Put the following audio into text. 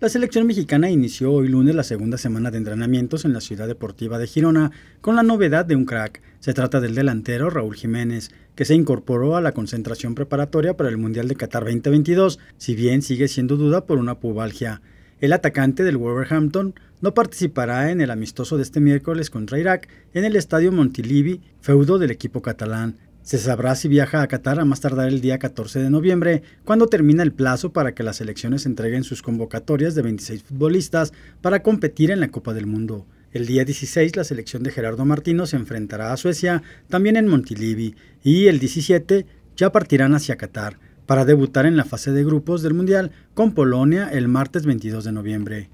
La selección mexicana inició hoy lunes la segunda semana de entrenamientos en la ciudad deportiva de Girona con la novedad de un crack. Se trata del delantero Raúl Jiménez, que se incorporó a la concentración preparatoria para el Mundial de Qatar 2022, si bien sigue siendo duda por una pubalgia. El atacante del Wolverhampton no participará en el amistoso de este miércoles contra Irak en el estadio Montilivi, feudo del equipo catalán. Se sabrá si viaja a Qatar a más tardar el día 14 de noviembre, cuando termina el plazo para que las selecciones entreguen sus convocatorias de 26 futbolistas para competir en la Copa del Mundo. El día 16 la selección de Gerardo Martino se enfrentará a Suecia, también en Montilivi, y el 17 ya partirán hacia Qatar para debutar en la fase de grupos del Mundial con Polonia el martes 22 de noviembre.